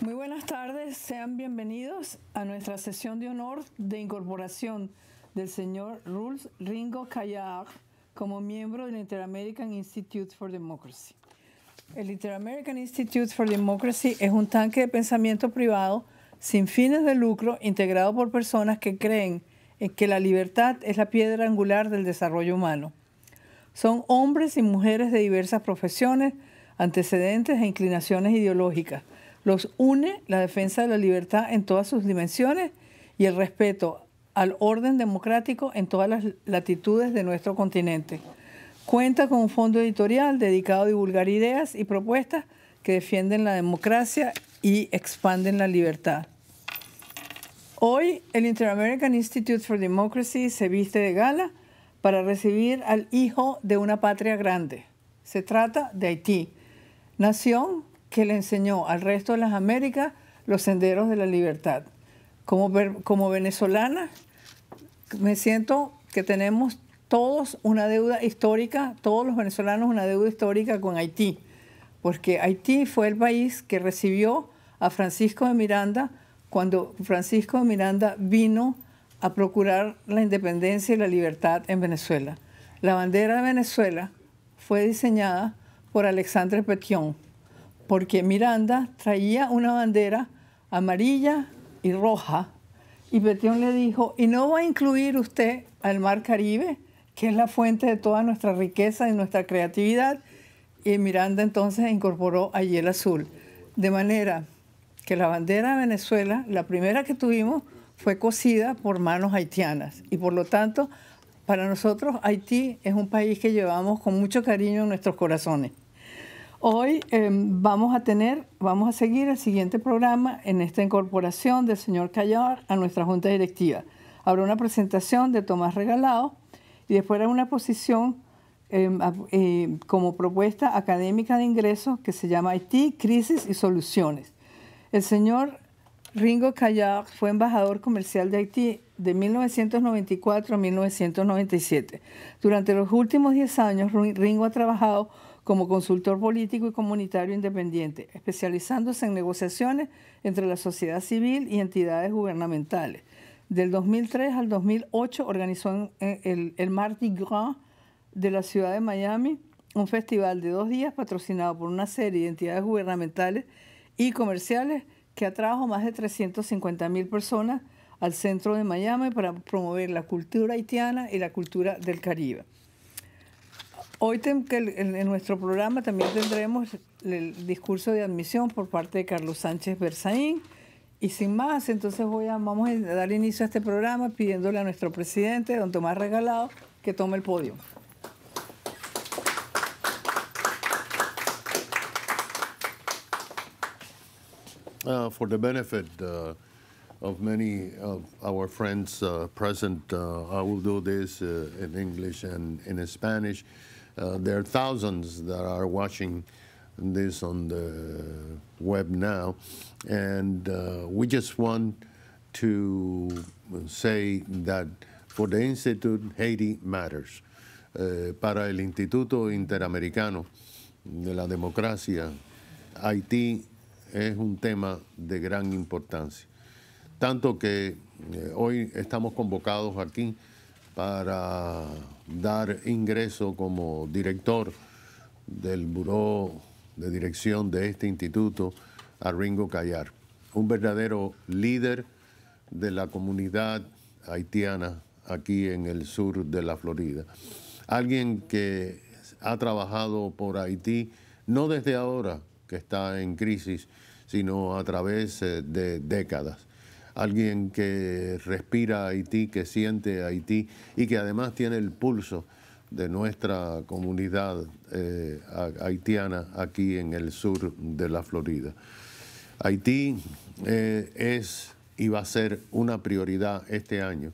Muy buenas tardes, sean bienvenidos a nuestra sesión de honor de incorporación del señor Rules Ringo callar como miembro del Interamerican Institute for Democracy. El Interamerican Institute for Democracy es un tanque de pensamiento privado sin fines de lucro integrado por personas que creen en que la libertad es la piedra angular del desarrollo humano. Son hombres y mujeres de diversas profesiones, antecedentes e inclinaciones ideológicas los une la defensa de la libertad en todas sus dimensiones y el respeto al orden democrático en todas las latitudes de nuestro continente. Cuenta con un fondo editorial dedicado a divulgar ideas y propuestas que defienden la democracia y expanden la libertad. Hoy el interamerican Institute for Democracy se viste de gala para recibir al hijo de una patria grande. Se trata de Haití, nación que le enseñó al resto de las Américas los senderos de la libertad. Como, como venezolana, me siento que tenemos todos una deuda histórica, todos los venezolanos una deuda histórica con Haití, porque Haití fue el país que recibió a Francisco de Miranda cuando Francisco de Miranda vino a procurar la independencia y la libertad en Venezuela. La bandera de Venezuela fue diseñada por Alexandre Petion, porque Miranda traía una bandera amarilla y roja. Y Petión le dijo, ¿y no va a incluir usted al Mar Caribe, que es la fuente de toda nuestra riqueza y nuestra creatividad? Y Miranda entonces incorporó allí el azul. De manera que la bandera de Venezuela, la primera que tuvimos, fue cosida por manos haitianas. Y por lo tanto, para nosotros Haití es un país que llevamos con mucho cariño en nuestros corazones. Hoy em, vamos a tener, vamos a seguir el siguiente programa en esta incorporación del señor Callar a nuestra junta directiva. Habrá una presentación de Tomás Regalado y después una posición em, eh, como propuesta académica de ingresos que se llama Haití, crisis y soluciones. El señor Ringo Callar fue embajador comercial de Haití de 1994 a 1997. Durante los últimos 10 años, Ringo ha trabajado como consultor político y comunitario independiente, especializándose en negociaciones entre la sociedad civil y entidades gubernamentales. Del 2003 al 2008 organizó el, Mardi Gras de la ciudad de Miami, un festival de dos días patrocinado por una serie de entidades gubernamentales y comerciales que atrajo más de 350 mil personas al centro de Miami para promover la cultura haitiana y la cultura del Caribe. Hoy en, nuestro programa también tendremos el, discurso de admisión por parte de Carlos Sánchez Berzaín. Y sin más, entonces voy vamos a dar inicio a este programa pidiéndole a nuestro presidente, don Tomás Regalado, que tome el podio. Uh, for the benefit uh, of many of our friends uh, present, uh, I will do this in English and in Spanish. Uh, there are thousands that are watching this on the web now, and uh, we just want to say that for the Institute, Haiti matters. Uh, para el Instituto Interamericano de la Democracia, Haití es un tema de gran importancia. Tanto que eh, hoy estamos convocados aquí para dar ingreso como director del Buró de Dirección de este instituto a Ringo Callar, un verdadero líder de la comunidad haitiana aquí en el sur de la Florida. Alguien que ha trabajado por Haití, no desde ahora que está en crisis, sino a través eh, de décadas alguien que respira Haití, que siente Haití y que además tiene el pulso de nuestra comunidad eh, haitiana aquí en el sur de la Florida. Haití eh, es y va a ser una prioridad este año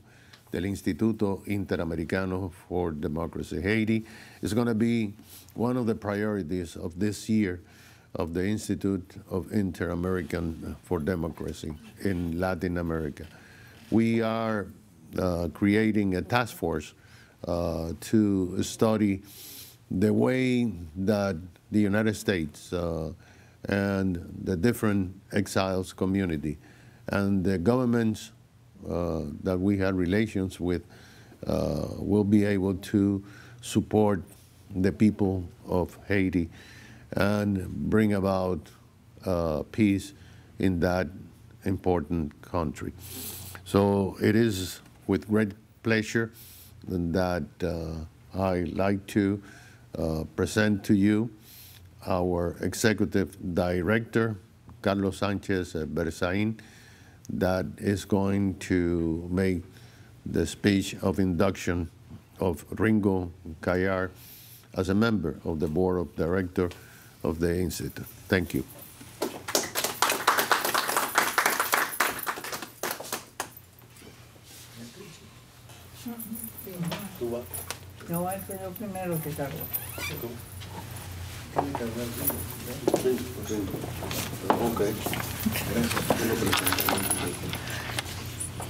del Instituto Interamericano for Democracy. Haiti is going to be one of the priorities of this year. of the Institute of Inter-American uh, for Democracy in Latin America. We are uh, creating a task force uh, to study the way that the United States uh, and the different exiles community and the governments uh, that we had relations with uh, will be able to support the people of Haiti and bring about uh, peace in that important country. So it is with great pleasure that uh, I like to uh, present to you our executive director, Carlos Sanchez Berzain, that is going to make the speech of induction of Ringo Callar as a member of the board of directors of the institute. Thank you.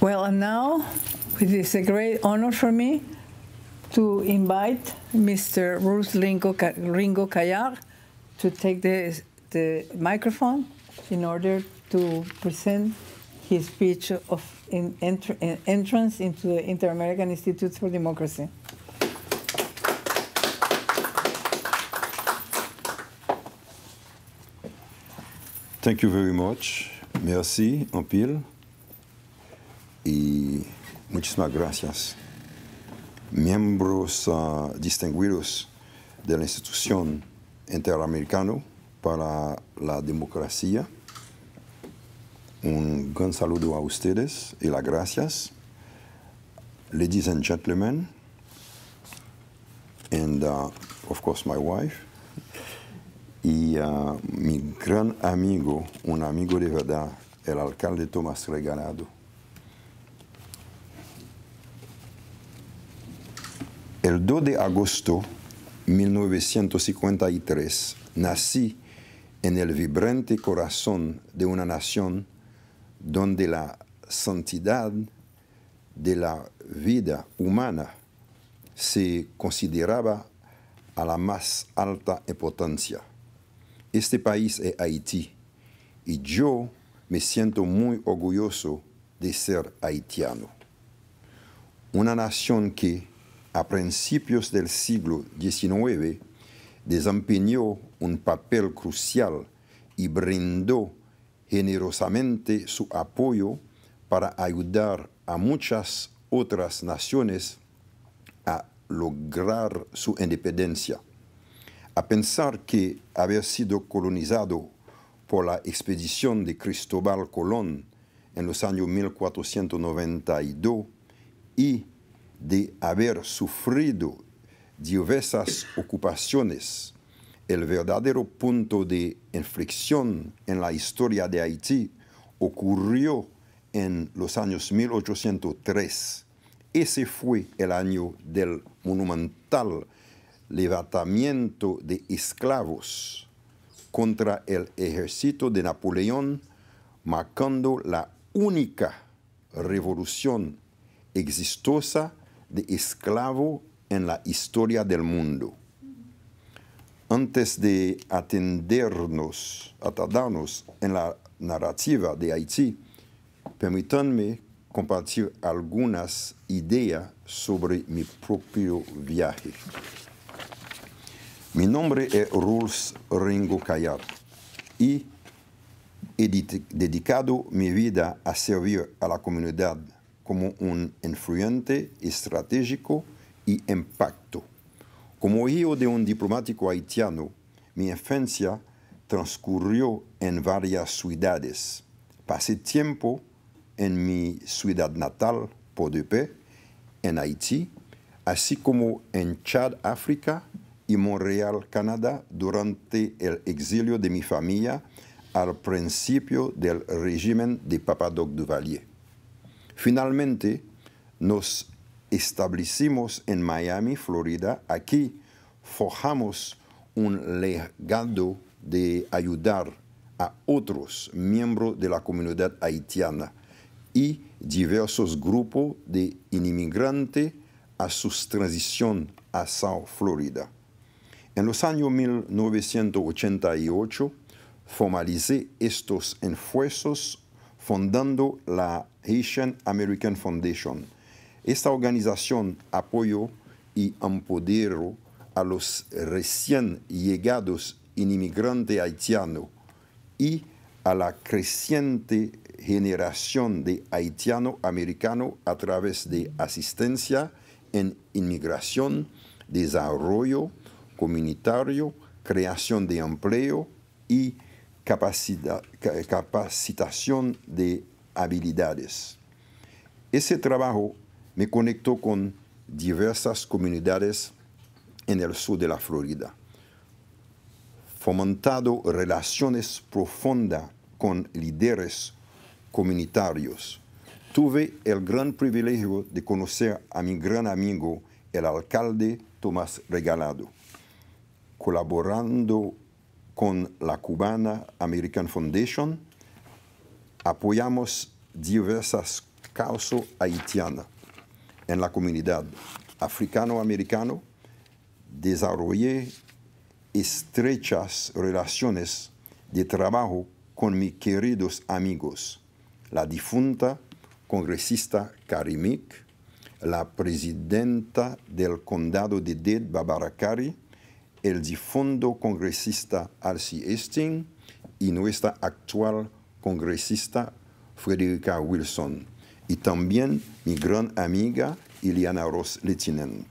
Well, and now it is a great honor for me to invite Mr. Bruce Ringo, Ringo Kayar to take the, the microphone in order to present his speech of in, entr entrance into the Inter American Institute for Democracy. Thank you very much. Merci, en Y muchísimas gracias. Miembros uh, distinguidos de la institución. interamericano para la democracia. Un gran saludo a ustedes y las gracias. Ladies and gentlemen, and uh, of course my wife, y uh, mi gran amigo, un amigo de verdad, el alcalde Tomás Regalado. El 2 de agosto 1953 nací en el vibrante corazón de una nación donde la santidad de la vida humana se consideraba a la más alta importancia. Este país es Haití y yo me siento muy orgulloso de ser haitiano. Una nación que a principios del siglo XIX desempeñó un papel crucial y brindó generosamente su apoyo para ayudar a muchas otras naciones a lograr su independencia. A pensar que haber sido colonizado por la expedición de Cristóbal Colón en los años 1492 y de haber sufrido diversas ocupaciones, el verdadero punto de inflexión en la historia de Haití ocurrió en los años 1803. Ese fue el año del monumental levantamiento de esclavos contra el ejército de Napoleón, marcando la única revolución exitosa de esclavo en la historia del mundo. Antes de atendernos, atendernos en la narrativa de Haití, permítanme compartir algunas ideas sobre mi propio viaje. Mi nombre es Ruls Ringo Kayar y he dedicado mi vida a servir a la comunidad como un influyente, estratégico y impacto. Como hijo de un diplomático haitiano, mi infancia transcurrió en varias ciudades. Pasé tiempo en mi ciudad natal, port en Haití, así como en Chad, África y Montreal, Canadá, durante el exilio de mi familia al principio del régimen de Papadoc Duvalier. Finalmente, nos establecimos en Miami, Florida. Aquí forjamos un legado de ayudar a otros miembros de la comunidad haitiana y diversos grupos de inmigrantes a su transición a South Florida. En los años 1988 formalicé estos esfuerzos fundando la Haitian American Foundation. Esta organización apoyó y empoderó a los recién llegados inmigrantes haitianos y a la creciente generación de haitiano-americanos a través de asistencia en inmigración, desarrollo comunitario, creación de empleo y capacitación de habilidades. Ese trabajo me conectó con diversas comunidades en el sur de la Florida, fomentando relaciones profundas con líderes comunitarios. Tuve el gran privilegio de conocer a mi gran amigo, el alcalde Tomás Regalado, colaborando con la cubana American Foundation, apoyamos diversas causas haitianas en la comunidad africano americana desarrollé estrechas relaciones de trabajo con mis queridos amigos, la difunta congresista Karimik, la presidenta del condado de Ded Babarakari, el difundo congresista Alcy Esting y nuestra actual congresista Frederica Wilson, y también mi gran amiga Iliana Ross Letinen.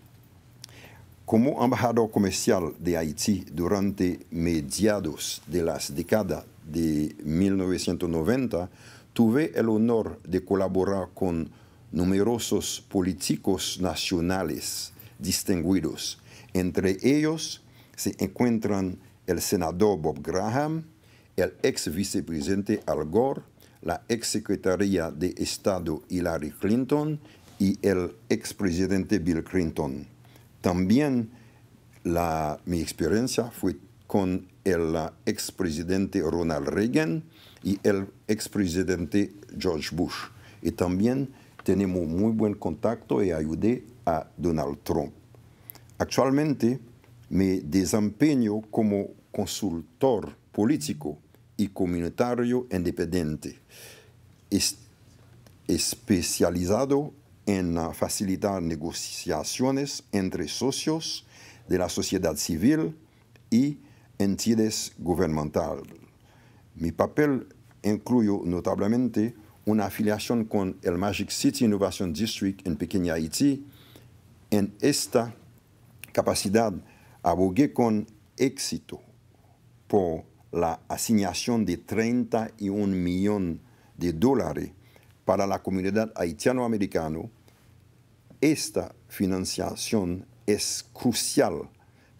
Como embajador comercial de Haití durante mediados de las décadas de 1990, tuve el honor de colaborar con numerosos políticos nacionales distinguidos, entre ellos se encuentran el senador Bob Graham, el ex vicepresidente Al Gore, la ex secretaria de Estado Hillary Clinton y el ex presidente Bill Clinton. También la, mi experiencia fue con el ex presidente Ronald Reagan y el ex presidente George Bush. Y también tenemos muy buen contacto y ayudé a Donald Trump. Actualmente, mi desempeño como consultor político y comunitario independiente, especializado en facilitar negociaciones entre socios de la sociedad civil y entidades gubernamentales. Mi papel incluye notablemente una afiliación con el Magic City Innovation District en Pequeña Haití. En esta capacidad abogué con éxito por la asignación de 31 millones de dólares para la comunidad haitiano-americana. Esta financiación es crucial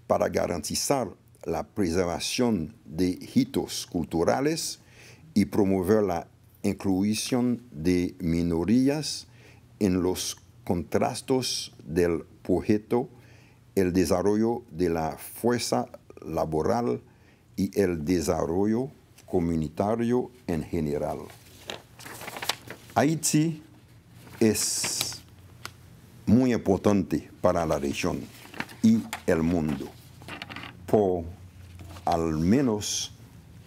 para garantizar la preservación de hitos culturales y promover la inclusión de minorías en los contrastos del proyecto el desarrollo de la fuerza laboral y el desarrollo comunitario en general. Haití es muy importante para la región y el mundo por al menos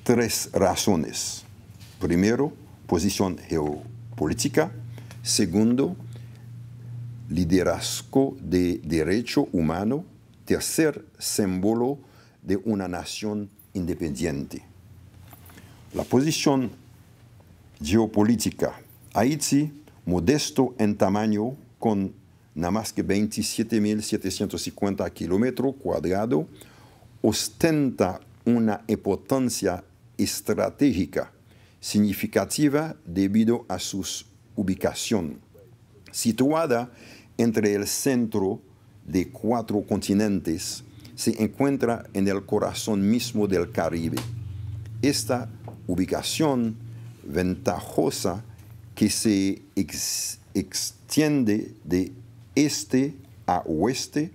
tres razones. Primero, posición geopolítica. Segundo, liderazgo de derecho humano, tercer símbolo de una nación independiente. La posición geopolítica. Haití, modesto en tamaño, con nada más que 27.750 kilómetros cuadrados, ostenta una importancia estratégica significativa debido a su ubicación, situada entre el centro de cuatro continentes, se encuentra en el corazón mismo del Caribe. Esta ubicación ventajosa que se extiende de este a oeste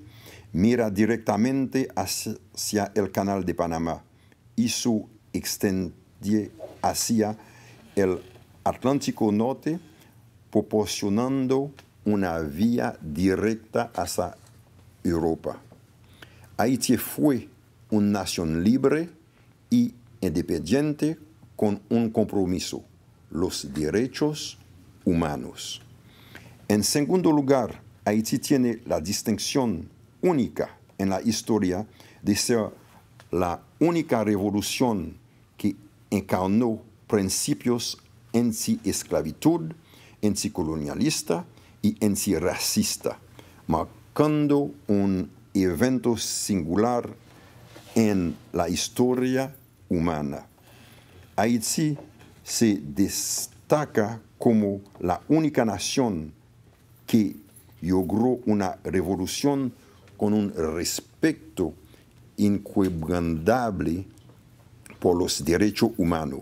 mira directamente hacia el canal de Panamá y su extiende hacia el Atlántico Norte, proporcionando una vía directa hacia Europa. Haití fue una nación libre y independiente con un compromiso, los derechos humanos. En segundo lugar, Haití tiene la distinción única en la historia de ser la única revolución que encarnó principios anti-esclavitud, anticolonialista y en sí racista, marcando un evento singular en la historia humana. Haití se destaca como la única nación que logró una revolución con un respeto inquebrantable por los derechos humanos.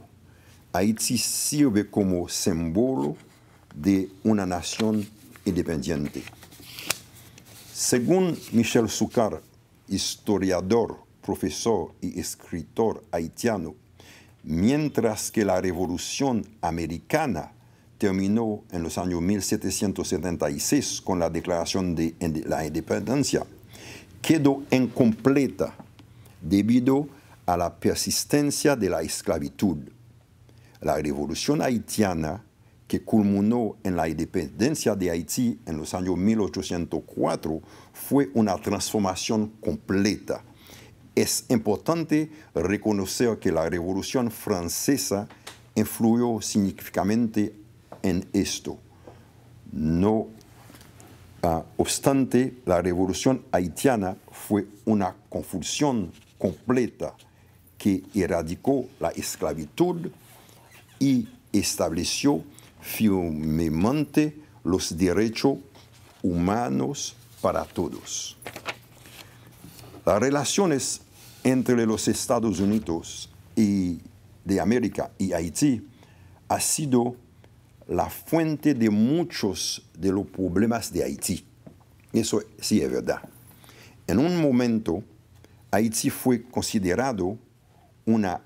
Haití sirve como símbolo de una nación independiente. Según Michel Sucar, historiador, profesor y escritor haitiano, mientras que la Revolución Americana terminó en los años 1776 con la Declaración de la Independencia, quedó incompleta debido a la persistencia de la esclavitud. La Revolución Haitiana que culminó en la independencia de Haití en los años 1804 fue una transformación completa. Es importante reconocer que la Revolución Francesa influyó significativamente en esto. No ah, obstante, la Revolución Haitiana fue una confusión completa que erradicó la esclavitud y estableció firmemente los derechos humanos para todos. Las relaciones entre los Estados Unidos y de América y Haití ha sido la fuente de muchos de los problemas de Haití. Eso sí es verdad. En un momento, Haití fue considerado una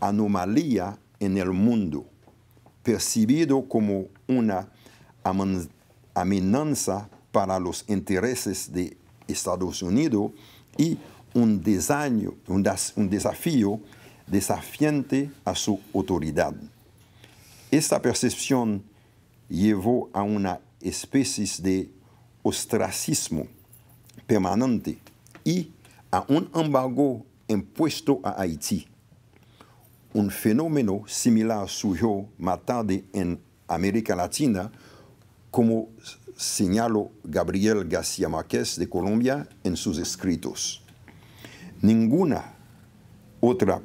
anomalía en el mundo percibido como una amenaza para los intereses de Estados Unidos y un, desafío desafiante a su autoridad. Esta percepción llevó a una especie de ostracismo permanente y a un embargo impuesto a Haití un fenómeno similar surgió más tarde en América Latina, como señaló Gabriel García Márquez de Colombia en sus escritos. Ninguna otra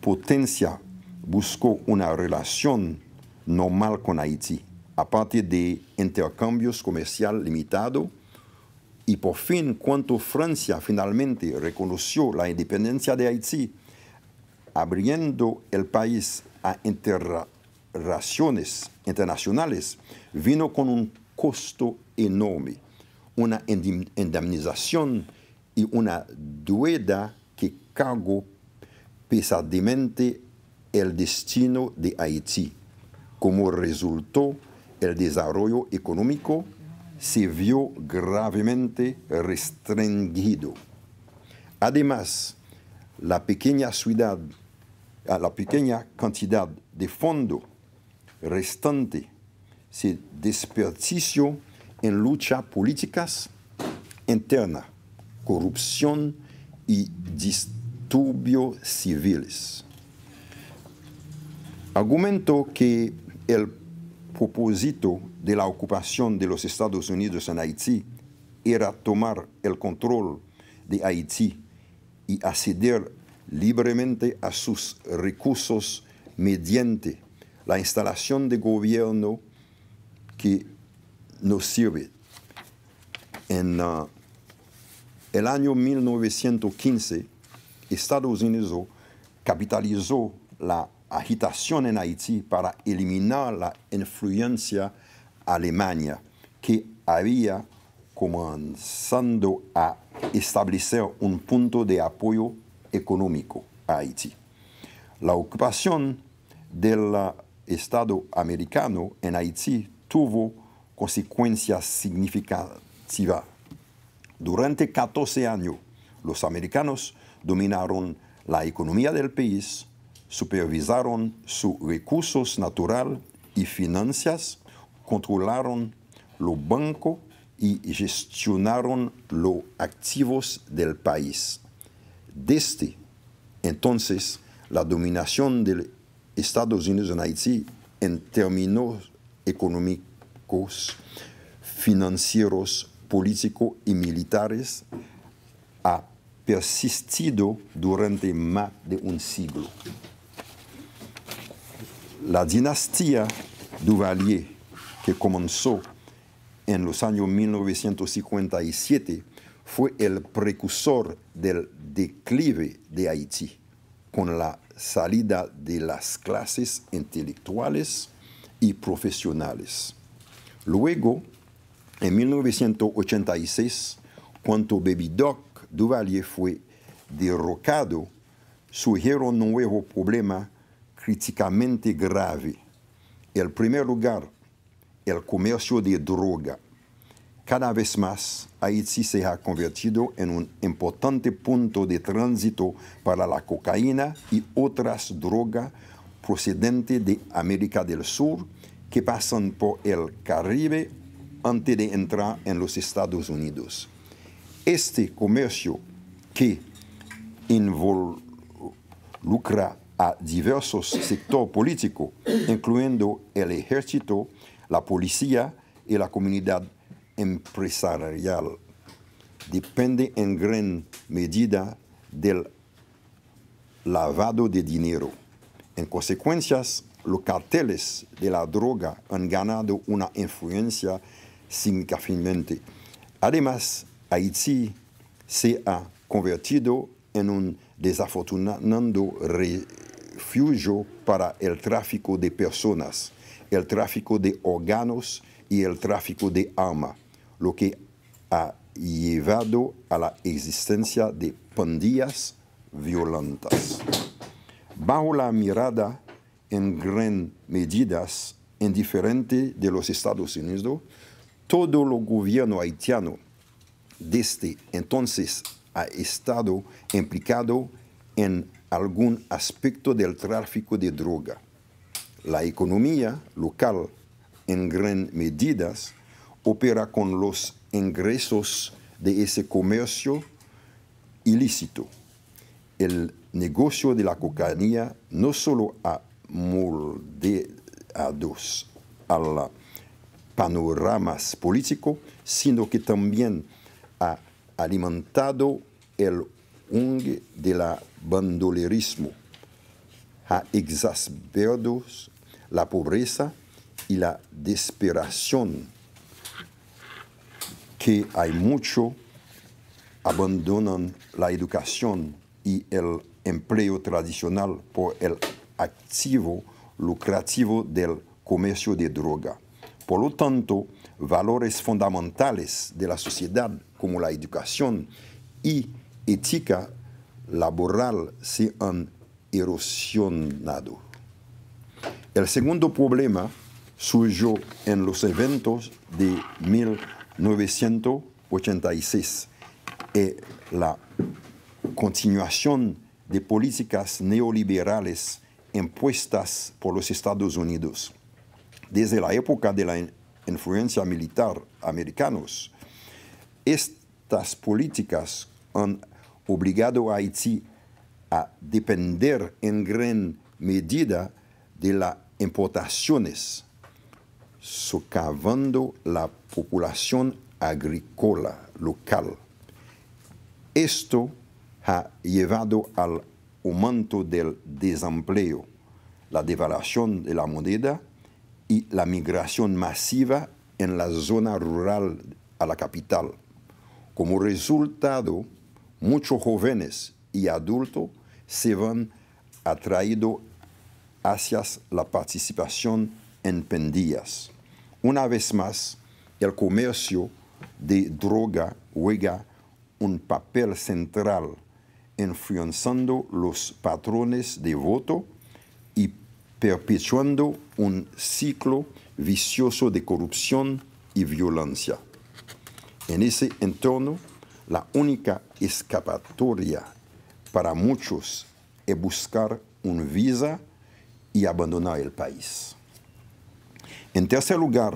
potencia buscó una relación normal con Haití, aparte de intercambios comerciales limitados. y por fin cuando Francia finalmente reconoció la independencia de Haití abriendo el país a interrelaciones internacionales, vino con un costo enorme, una indemnización y una dueda que cargó pesadamente el destino de Haití. Como resultó, el desarrollo económico se vio gravemente restringido. Además, la pequeña ciudad a la pequeña cantidad de fondo restante se desperdició en luchas políticas interna, corrupción y disturbios civiles. Argumento que el propósito de la ocupación de los Estados Unidos en Haití era tomar el control de Haití y acceder libremente a sus recursos mediante la instalación de gobierno que nos sirve. En ah, el año 1915, Estados Unidos capitalizó la agitación en Haití para eliminar la influencia alemana que había comenzando a establecer un punto de apoyo económico a Haití. La ocupación del ah, Estado americano en Haití tuvo consecuencias significativas. Durante 14 años, los americanos dominaron la economía del país, supervisaron sus recursos naturales y finanzas, controlaron los bancos y gestionaron los activos del país. Desde este. entonces, la dominación de Estados Unidos en Haití en términos económicos, financieros, políticos y militares ha persistido durante más de un siglo. La dinastía Duvalier, que comenzó en los años 1957, fue el precursor del declive de Haití, con la salida de las clases intelectuales y profesionales. Luego, en 1986, cuando Baby Doc Duvalier fue derrocado, surgieron un nuevo problema críticamente grave. En primer lugar, el comercio de droga cada vez más Haití se ha convertido en un importante punto de tránsito para la cocaína y otras drogas procedentes de América del Sur que pasan por el Caribe antes de entrar en los Estados Unidos. Este comercio que involucra a diversos sectores políticos, incluyendo el ejército, la policía y la comunidad empresarial depende en gran medida del lavado de dinero. En consecuencia, los carteles de la droga han ganado una influencia significativamente. Además, Haití se ha convertido en un desafortunado refugio para el tráfico de personas, el tráfico de órganos y el tráfico de armas lo que ha llevado a la existencia de pandillas violentas. Bajo la mirada en gran medida indiferente de los Estados Unidos, todo el gobierno haitiano desde entonces ha estado implicado en algún aspecto del tráfico de droga. La economía local, en gran medida, opera con los ingresos de ese comercio ilícito. El negocio de la cocaína no solo ha moldeado al panorama político, sino que también ha alimentado el hongo del bandolerismo, ha exasperado la pobreza y la desesperación que hay mucho abandonan la educación y el empleo tradicional por el activo lucrativo del comercio de droga. Por lo tanto, valores fundamentales de la sociedad como la educación y ética laboral se han erosionado. El segundo problema surgió en los eventos de 1900 1986 y eh, la continuación de políticas neoliberales impuestas por los Estados Unidos. Desde la época de la influencia militar americanos, estas políticas han obligado a Haití a depender en gran medida de las importaciones socavando la población agrícola local. Esto ha llevado al aumento del desempleo, la devaluación de la moneda y la migración masiva en la zona rural a la capital. Como resultado, muchos jóvenes y adultos se van atraídos hacia la participación en pendillas. Una vez más, el comercio de droga juega un papel central influenciando los patrones de voto y perpetuando un ciclo vicioso de corrupción y violencia. En ese entorno, la única escapatoria para muchos es buscar un visa y abandonar el país. En tercer lugar,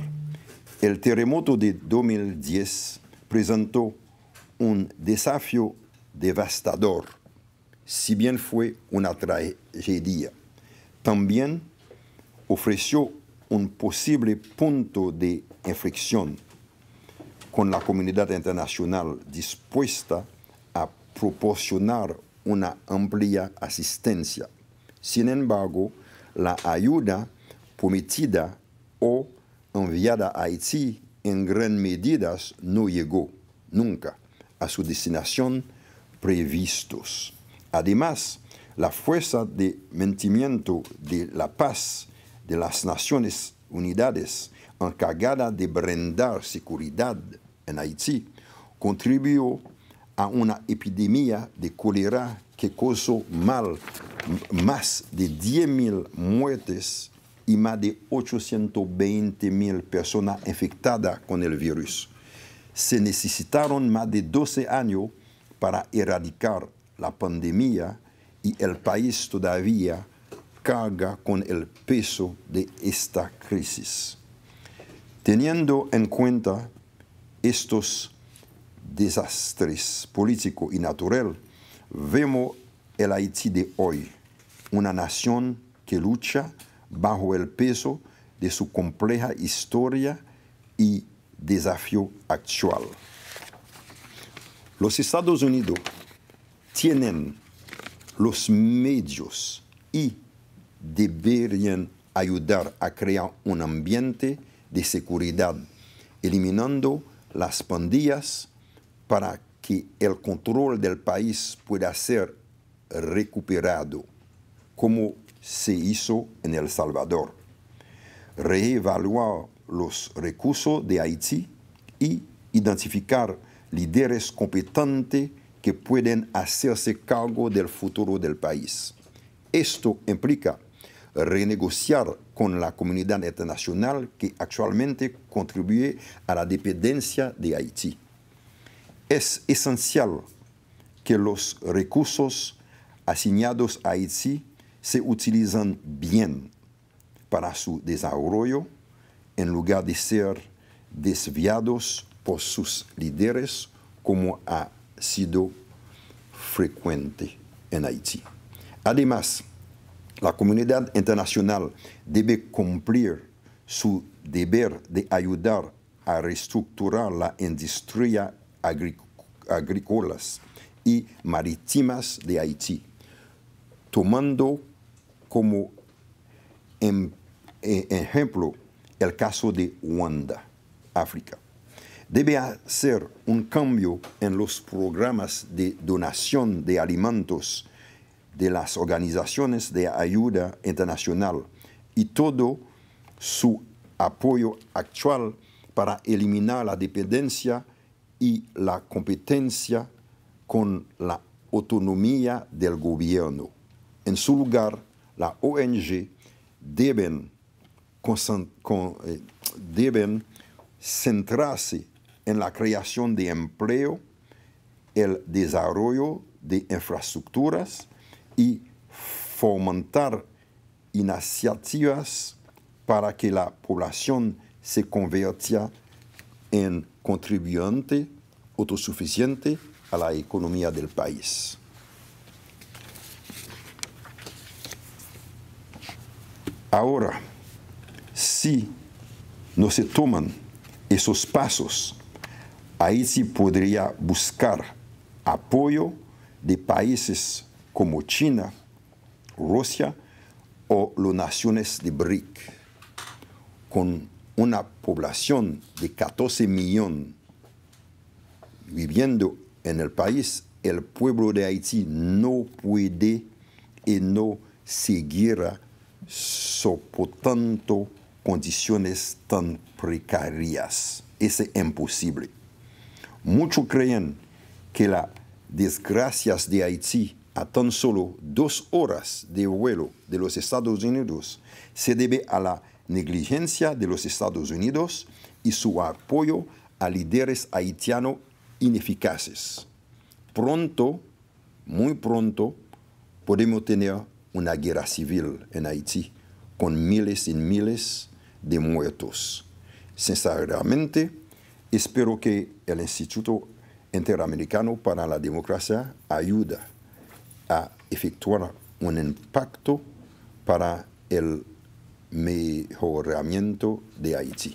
el terremoto de 2010 presentó un desafío devastador, si bien fue una tragedia. También ofreció un posible punto de inflexión con la comunidad internacional dispuesta a proporcionar una amplia asistencia. Sin embargo, la ayuda prometida o enviada a Haití en gran medida no llegó nunca a su destinación previstos. Además, la fuerza de mentimiento de la paz de las Naciones Unidas encargada de brindar seguridad en Haití contribuyó a una epidemia de cólera que causó más de 10.000 muertes y más de 820 mil personas infectadas con el virus. Se necesitaron más de 12 años para erradicar la pandemia y el país todavía carga con el peso de esta crisis. Teniendo en cuenta estos desastres políticos y naturales, vemos el Haití de hoy, una nación que lucha bajo el peso de su compleja historia y desafío actual. Los Estados Unidos tienen los medios y deberían ayudar a crear un ambiente de seguridad, eliminando las pandillas para que el control del país pueda ser recuperado. Como se hizo en El Salvador. Reevaluar los recursos de Haití y identificar líderes competentes que pueden hacerse cargo del futuro del país. Esto implica renegociar con la comunidad internacional que actualmente contribuye a la dependencia de Haití. Es esencial que los recursos asignados a Haití se utilizan bien para su desarrollo en lugar de ser desviados por sus líderes como ha sido frecuente en Haití. Además, la comunidad internacional debe cumplir su deber de ayudar a reestructurar la industria agrícola y marítimas de Haití, tomando como en, em, e, ejemplo el caso de Wanda, África. Debe hacer un cambio en los programas de donación de alimentos de las organizaciones de ayuda internacional y todo su apoyo actual para eliminar la dependencia y la competencia con la autonomía del gobierno. En su lugar, la ONG deben, eh, deben centrarse en la creación de empleo, el desarrollo de infraestructuras y fomentar iniciativas para que la población se convierta en contribuyente autosuficiente a la economía del país. Ahora, si no se toman esos pasos, Haití podría buscar apoyo de países como China, Rusia o las naciones de BRIC, con una población de 14 millones viviendo en el país, el pueblo de Haití no puede y no seguirá soportando condiciones tan precarias. Es imposible. Muchos creen que las desgracias de Haití a tan solo dos horas de vuelo de los Estados Unidos se debe a la negligencia de los Estados Unidos y su apoyo a líderes haitianos ineficaces. Pronto, muy pronto, podemos tener una guerra civil en Haití con miles y miles de muertos. Sinceramente, espero que el Instituto Interamericano para la Democracia ayude a efectuar un impacto para el mejoramiento de Haití.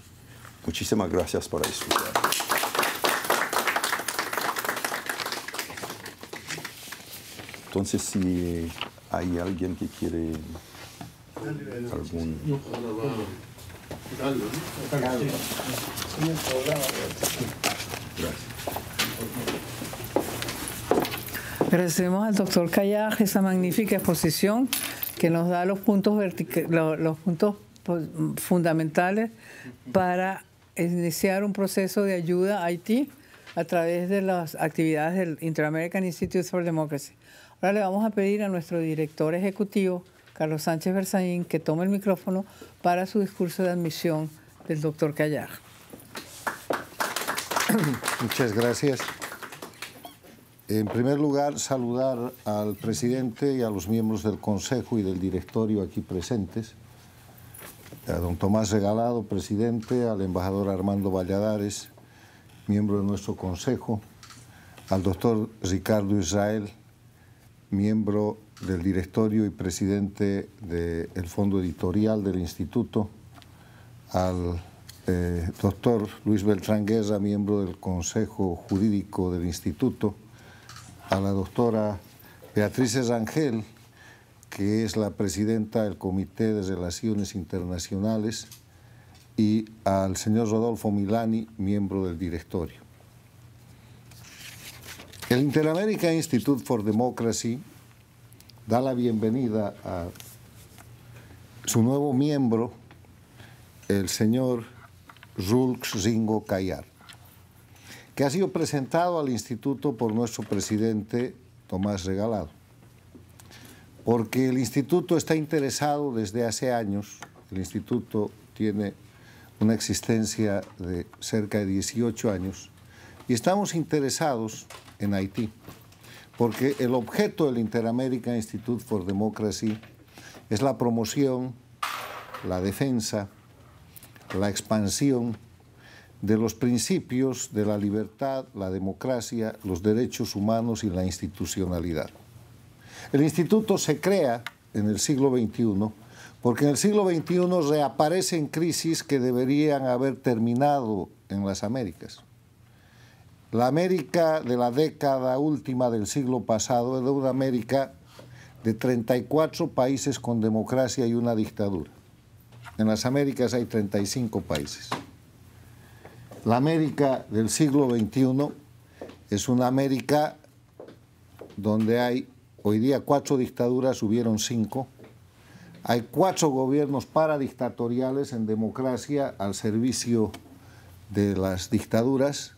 Muchísimas gracias por escuchar. Entonces, si ¿Hay alguien que quiere algún... Gracias. Agradecemos al doctor Callaj esa magnífica exposición que nos da los puntos, los, puntos pues, fundamentales para iniciar un proceso de ayuda a Haití a través de las actividades del Inter-American Institute for Democracy. Ahora le vamos a pedir a nuestro director ejecutivo, Carlos Sánchez Berzaín, que tome el micrófono para su discurso de admisión del doctor Callar. Muchas gracias. En primer lugar, saludar al presidente y a los miembros del Consejo y del directorio aquí presentes, a don Tomás Regalado, presidente, al embajador Armando Valladares, miembro de nuestro Consejo, al doctor Ricardo Israel, miembro del directorio y presidente del fondo editorial del instituto, al eh, doctor Luis Beltrán miembro del Consejo Jurídico del Instituto, a la doctora Beatriz Rangel, que es la presidenta del Comité de Relaciones Internacionales, y al señor Rodolfo Milani, miembro del directorio. El Interamerican Institute for Democracy da la bienvenida a su nuevo miembro, el señor Rulx Ringo Cayar, que ha sido presentado al instituto por nuestro presidente Tomás Regalado, porque el instituto está interesado desde hace años, el instituto tiene una existencia de cerca de 18 años, y estamos interesados en Haití, porque el objeto del Interamerican Institute for Democracy es la promoción, la defensa, la expansión de los principios de la libertad, la democracia, los derechos humanos y la institucionalidad. El instituto se crea en el siglo XXI porque en el siglo XXI reaparecen crisis que deberían haber terminado en las Américas. La América de la década última del siglo pasado era una América de 34 países con democracia y una dictadura. En las Américas hay 35 países. La América del siglo XXI es una América donde hay hoy día cuatro dictaduras, hubieron cinco. Hay cuatro gobiernos paradictatoriales en democracia al servicio de las dictaduras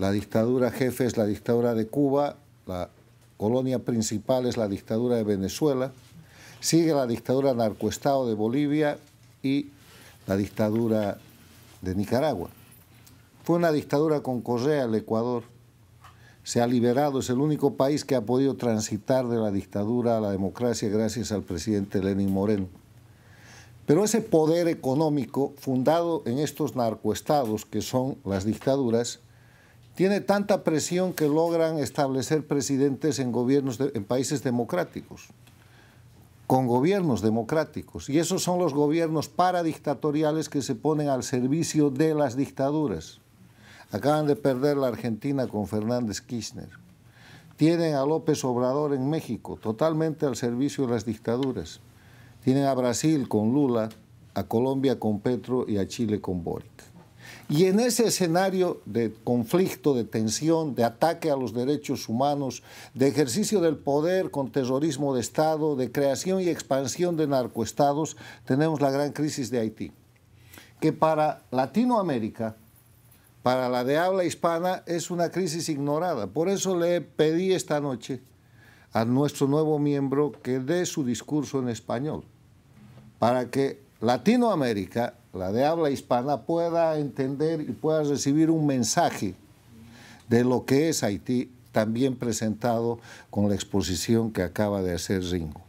la dictadura jefe es la dictadura de Cuba, la colonia principal es la dictadura de Venezuela, sigue la dictadura narcoestado de Bolivia y la dictadura de Nicaragua. Fue una dictadura con Correa el Ecuador. Se ha liberado, es el único país que ha podido transitar de la dictadura a la democracia gracias al presidente Lenin Moreno. Pero ese poder económico fundado en estos narcoestados que son las dictaduras tiene tanta presión que logran establecer presidentes en gobiernos en países democráticos con gobiernos democráticos y esos son los gobiernos paradictatoriales que se ponen al servicio de las dictaduras. Acaban de perder la Argentina con Fernández Kirchner. Tienen a López Obrador en México totalmente al servicio de las dictaduras. Tienen a Brasil con Lula, a Colombia con Petro y a Chile con Boric. Y en ese escenario de conflicto, de tensión, de ataque a los derechos humanos, de ejercicio del poder con terrorismo de Estado, de creación y expansión de narcoestados, tenemos la gran crisis de Haití, que para Latinoamérica, para la de habla hispana, es una crisis ignorada. Por eso le pedí esta noche a nuestro nuevo miembro que dé su discurso en español, para que Latinoamérica, la de habla hispana, pueda entender y pueda recibir un mensaje de lo que es Haití, también presentado con la exposición que acaba de hacer Ringo.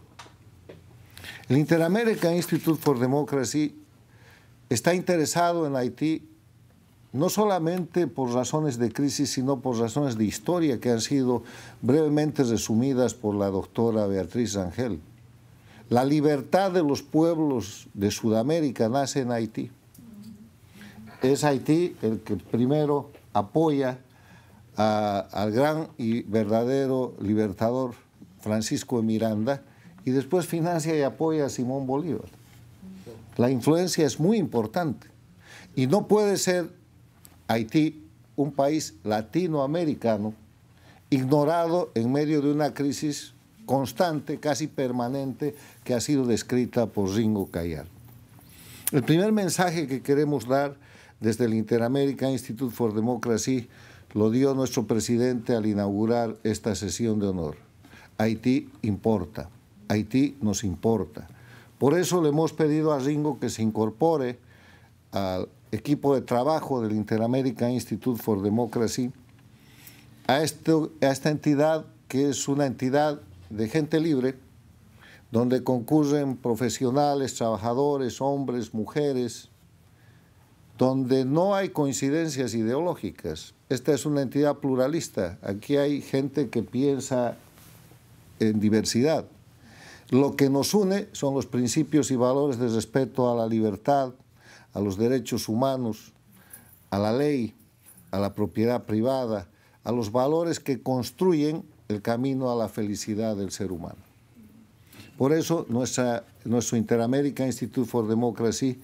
El Interamerican Institute for Democracy está interesado en Haití no solamente por razones de crisis, sino por razones de historia que han sido brevemente resumidas por la doctora Beatriz Ángel. La libertad de los pueblos de Sudamérica nace en Haití. Es Haití el que primero apoya al gran y verdadero libertador Francisco de Miranda y después financia y apoya a Simón Bolívar. La influencia es muy importante y no puede ser Haití un país latinoamericano ignorado en medio de una crisis constante, casi permanente, que ha sido descrita por Ringo Callar. El primer mensaje que queremos dar desde el Interamerican Institute for Democracy lo dio nuestro presidente al inaugurar esta sesión de honor. Haití importa, Haití nos importa. Por eso le hemos pedido a Ringo que se incorpore al equipo de trabajo del Interamerican Institute for Democracy, a, a esta entidad que es una entidad de gente libre, donde concurren profesionales, trabajadores, hombres, mujeres, donde no hay coincidencias ideológicas. Esta es una entidad pluralista. Aquí hay gente que piensa en diversidad. Lo que nos une son los principios y valores de respeto a la libertad, a los derechos humanos, a la ley, a la propiedad privada, a los valores que construyen el camino a la felicidad del ser humano. Por eso nuestra, nuestro Interamerican Institute for Democracy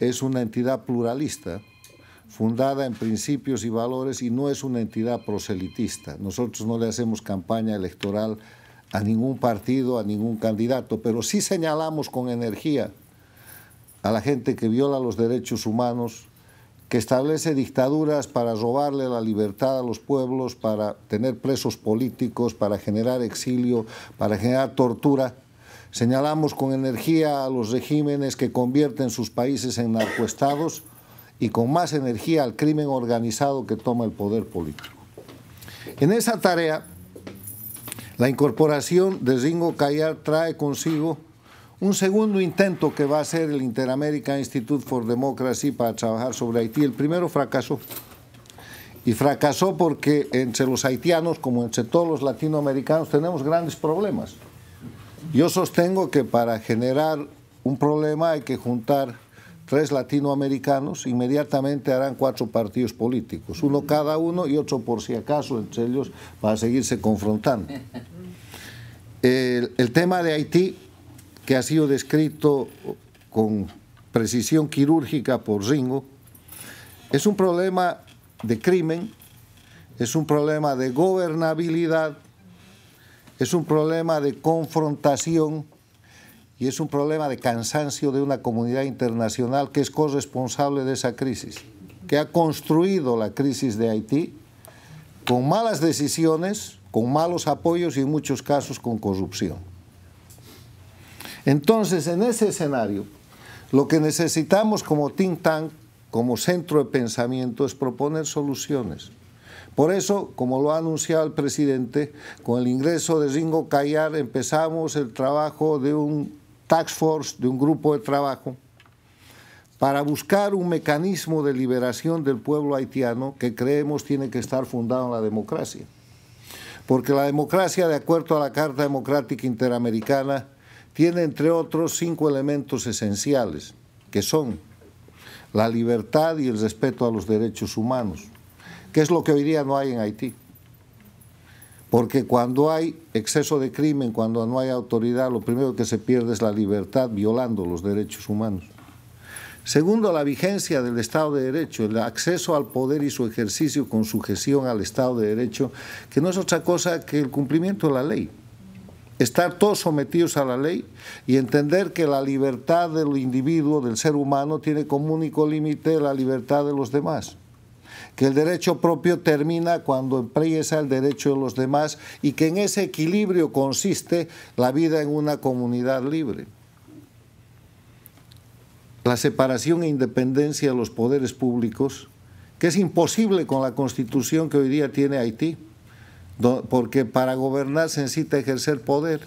es una entidad pluralista, fundada en principios y valores y no es una entidad proselitista. Nosotros no le hacemos campaña electoral a ningún partido, a ningún candidato, pero sí señalamos con energía a la gente que viola los derechos humanos, que establece dictaduras para robarle la libertad a los pueblos, para tener presos políticos, para generar exilio, para generar tortura. Señalamos con energía a los regímenes que convierten sus países en narcoestados y con más energía al crimen organizado que toma el poder político. En esa tarea, la incorporación de Ringo Callar trae consigo un segundo intento que va a hacer el Interamerican Institute for Democracy para trabajar sobre Haití. El primero fracasó. Y fracasó porque entre los haitianos, como entre todos los latinoamericanos, tenemos grandes problemas. Yo sostengo que para generar un problema hay que juntar tres latinoamericanos, inmediatamente harán cuatro partidos políticos, uno cada uno y otro por si acaso entre ellos para seguirse confrontando. El, el tema de Haití que ha sido descrito con precisión quirúrgica por Ringo, es un problema de crimen, es un problema de gobernabilidad, es un problema de confrontación y es un problema de cansancio de una comunidad internacional que es corresponsable de esa crisis, que ha construido la crisis de Haití con malas decisiones, con malos apoyos y en muchos casos con corrupción. Entonces, en ese escenario, lo que necesitamos como think tank, como centro de pensamiento, es proponer soluciones. Por eso, como lo ha anunciado el presidente, con el ingreso de Ringo Callar empezamos el trabajo de un tax force, de un grupo de trabajo, para buscar un mecanismo de liberación del pueblo haitiano que creemos tiene que estar fundado en la democracia. Porque la democracia, de acuerdo a la Carta Democrática Interamericana, tiene entre otros cinco elementos esenciales, que son la libertad y el respeto a los derechos humanos, que es lo que hoy día no hay en Haití. Porque cuando hay exceso de crimen, cuando no hay autoridad, lo primero que se pierde es la libertad violando los derechos humanos. Segundo, la vigencia del Estado de Derecho, el acceso al poder y su ejercicio con sujeción al Estado de Derecho, que no es otra cosa que el cumplimiento de la ley estar todos sometidos a la ley y entender que la libertad del individuo, del ser humano, tiene como único límite la libertad de los demás. Que el derecho propio termina cuando empieza el derecho de los demás y que en ese equilibrio consiste la vida en una comunidad libre. La separación e independencia de los poderes públicos, que es imposible con la constitución que hoy día tiene Haití porque para gobernar se necesita ejercer poder.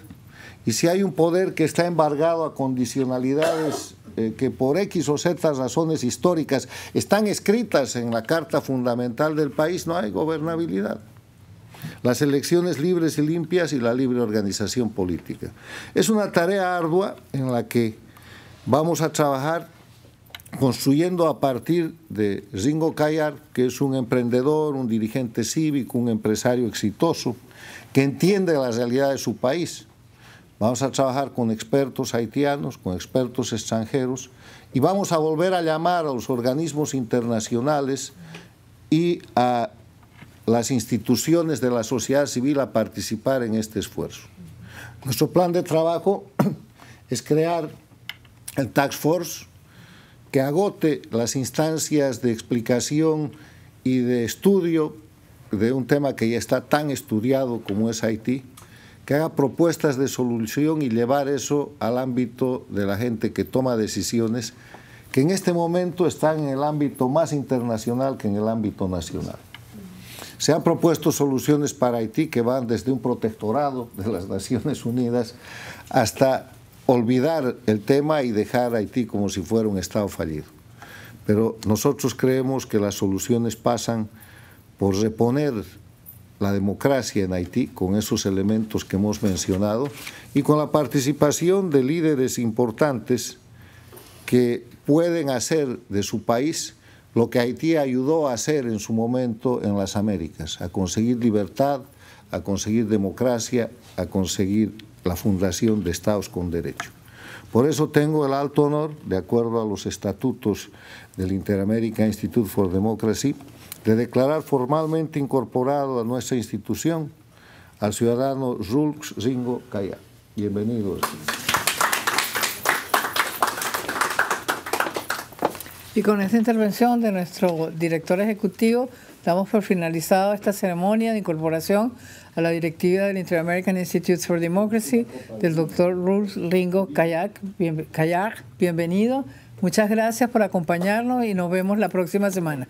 Y si hay un poder que está embargado a condicionalidades eh, que por X o Z razones históricas están escritas en la Carta Fundamental del país, no hay gobernabilidad. Las elecciones libres y limpias y la libre organización política. Es una tarea ardua en la que vamos a trabajar construyendo a partir de Ringo Callar, que es un emprendedor, un dirigente cívico, un empresario exitoso, que entiende la realidad de su país. Vamos a trabajar con expertos haitianos, con expertos extranjeros, y vamos a volver a llamar a los organismos internacionales y a las instituciones de la sociedad civil a participar en este esfuerzo. Nuestro plan de trabajo es crear el Tax Force, que agote las instancias de explicación y de estudio de un tema que ya está tan estudiado como es Haití, que haga propuestas de solución y llevar eso al ámbito de la gente que toma decisiones, que en este momento están en el ámbito más internacional que en el ámbito nacional. Se han propuesto soluciones para Haití que van desde un protectorado de las Naciones Unidas hasta olvidar el tema y dejar a Haití como si fuera un Estado fallido. Pero nosotros creemos que las soluciones pasan por reponer la democracia en Haití con esos elementos que hemos mencionado y con la participación de líderes importantes que pueden hacer de su país lo que Haití ayudó a hacer en su momento en las Américas, a conseguir libertad, a conseguir democracia, a conseguir la fundación de Estados con Derecho. Por eso tengo el alto honor, de acuerdo a los estatutos del Interamerican Institute for Democracy, de declarar formalmente incorporado a nuestra institución al ciudadano Rulx Ringo Calla. Bienvenido. Y con esta intervención de nuestro director ejecutivo, damos por finalizado esta ceremonia de incorporación a la directiva del Inter-American Institute for Democracy, del doctor Ruth Ringo Kayak. Bien, Kayak, bienvenido. Muchas gracias por acompañarnos y nos vemos la próxima semana.